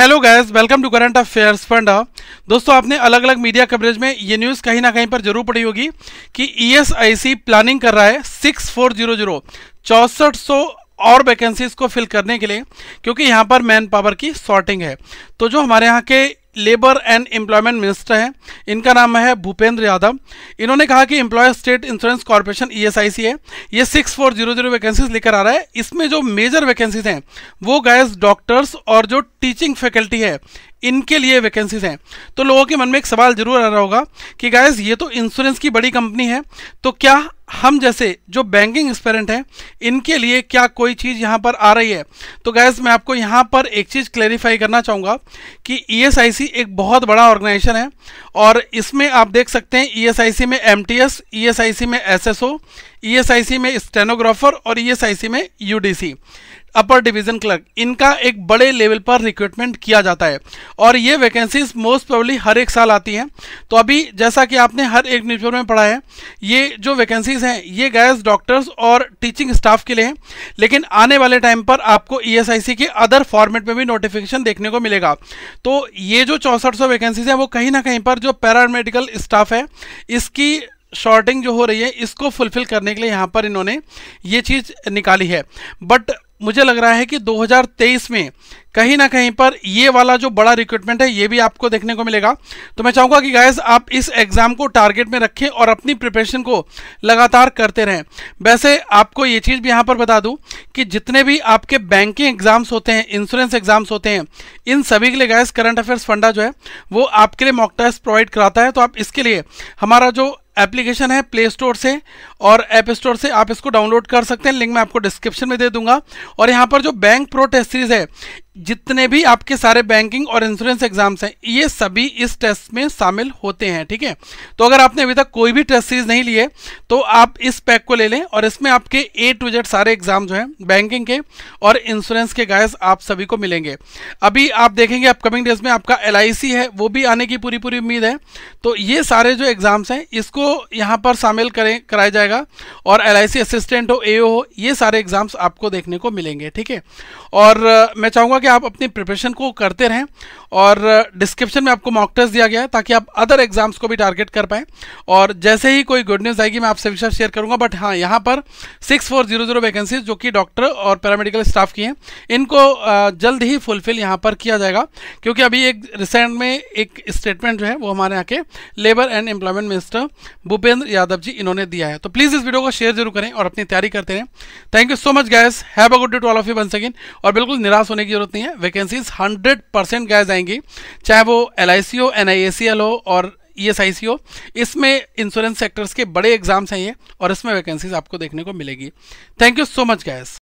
hello guys welcome to current affairs fund दोस्तों आपने अलग अलग मीडिया कवरेज में ये न्यूज़ कहीं ना कहीं पर जरूर पड़ी होगी कि ईएसआईसी e प्लानिंग कर रहा है सिक्स फोर जीरो जीरो चौंसठ सौ और वैकेंसीज को फिल करने के लिए क्योंकि यहाँ पर मैन पावर की शॉर्टिंग है तो जो हमारे यहाँ के लेबर एंड एम्प्लॉयमेंट मिनिस्टर हैं इनका नाम है भूपेंद्र यादव इन्होंने कहा कि employ state insurance corporation ESIC है ये six four zero zero vacancies लेकर आ रहा है इसमें जो मेजर वैकेंसीज हैं वो गैस डॉक्टर्स और जो टीचिंग फैकल्टी है इनके लिए वैकेंसीज हैं तो लोगों के मन में एक सवाल जरूर आ रहा होगा कि गायज ये तो इंश्योरेंस की बड़ी कंपनी है तो क्या हम जैसे जो बैंकिंग एक्सपेरेंट हैं इनके लिए क्या कोई चीज़ यहाँ पर आ रही है तो गैस मैं आपको यहाँ पर एक चीज़ क्लेरिफाई करना चाहूँगा कि ई e एक बहुत बड़ा ऑर्गेनाइजेशन है और इसमें आप देख सकते हैं ई e में एमटीएस, ईएसआईसी e में एस एस में स्टेनोग्राफर और ई में यू अपर डिवीजन क्लर्क इनका एक बड़े लेवल पर रिक्रूटमेंट किया जाता है और ये वैकेंसीज मोस्ट प्रोबली हर एक साल आती हैं तो अभी जैसा कि आपने हर एक न्यूज़पेपर में पढ़ा है ये जो वैकेंसीज हैं ये गैस डॉक्टर्स और टीचिंग स्टाफ के लिए हैं लेकिन आने वाले टाइम पर आपको ई e के अदर फॉर्मेट में भी नोटिफिकेशन देखने को मिलेगा तो ये जो चौंसठ वैकेंसीज हैं वो कहीं ना कहीं पर जो पैरामेडिकल स्टाफ है इसकी शॉर्टिंग जो हो रही है इसको फुलफिल करने के लिए यहाँ पर इन्होंने ये चीज़ निकाली है बट मुझे लग रहा है कि 2023 में कहीं ना कहीं पर ये वाला जो बड़ा रिक्रूटमेंट है ये भी आपको देखने को मिलेगा तो मैं चाहूँगा कि गाइज आप इस एग्ज़ाम को टारगेट में रखें और अपनी प्रिपरेशन को लगातार करते रहें वैसे आपको ये चीज़ भी यहाँ पर बता दूँ कि जितने भी आपके बैंकिंग एग्ज़ाम्स होते हैं इंश्योरेंस एग्ज़ाम्स होते हैं इन सभी के लिए गाइज करंट अफेयर्स फंडा जो है वो आपके लिए मॉक टेस्ट प्रोवाइड कराता है तो आप इसके लिए हमारा जो एप्लीकेशन है प्ले स्टोर से और ऐप स्टोर से आप इसको डाउनलोड कर सकते हैं लिंक मैं आपको डिस्क्रिप्शन में दे दूंगा और यहाँ पर जो बैंक प्रो टेस्ट सीरीज है जितने भी आपके सारे बैंकिंग और इंश्योरेंस एग्जाम्स हैं ये सभी इस टेस्ट में शामिल होते हैं ठीक है तो अगर आपने अभी तक कोई भी टेस्ट सीरीज नहीं लिए तो आप इस पैक को ले लें और इसमें आपके ए टू जेड सारे एग्जाम जो हैं बैंकिंग के और इंश्योरेंस के गायस आप सभी को मिलेंगे अभी आप देखेंगे अपकमिंग डेज में आपका एल है वो भी आने की पूरी पूरी उम्मीद है तो ये सारे जो एग्जाम्स हैं इसको यहाँ पर शामिल करें कराया जाएगा और एल असिस्टेंट हो ए हो ये सारे एग्जाम्स आपको देखने को मिलेंगे ठीक है और मैं चाहूँगा कि कि आप अपनी प्रिपरेशन को करते रहें और डिस्क्रिप्शन में आपको मॉक टेस्ट दिया गया है ताकि आप अदर एग्जाम्स को भी टारगेट कर पाएं और जैसे ही कोई गुड न्यूज़ आएगी मैं आपसे विषय शेयर करूंगा बट हाँ यहाँ पर six four zero zero vacancies जो कि डॉक्टर और पैरामेडिकल स्टाफ की हैं इनको जल्द ही फुलफिल यहाँ पर किया जाएगा क्योंकि अभी एक रिसेंट में एक स्टेटमेंट जो है वो हमारे यहाँ के labour and employment minister Bhupendra Yadav ji इन्होंने दिया है तो प्लीज़ इस वीडियो को शेयर जरूर करें और अपनी तैयारी करते रहें thank you so much guys have a good day to all of you बन सकें और बिल्कुल निराश होने की जरूरत जरूरत नहीं है वैकेंसीज 100 परसेंट गैस आएंगी चाहे वो एल आई सी हो एन आई ए सी एल हो और ई एस आई सी हो इसमें इंश्योरेंस सेक्टर्स के बड़े एग्जाम्स हैं ये और इसमें वैकेंसीज आपको देखने को मिलेगी thank you so much gas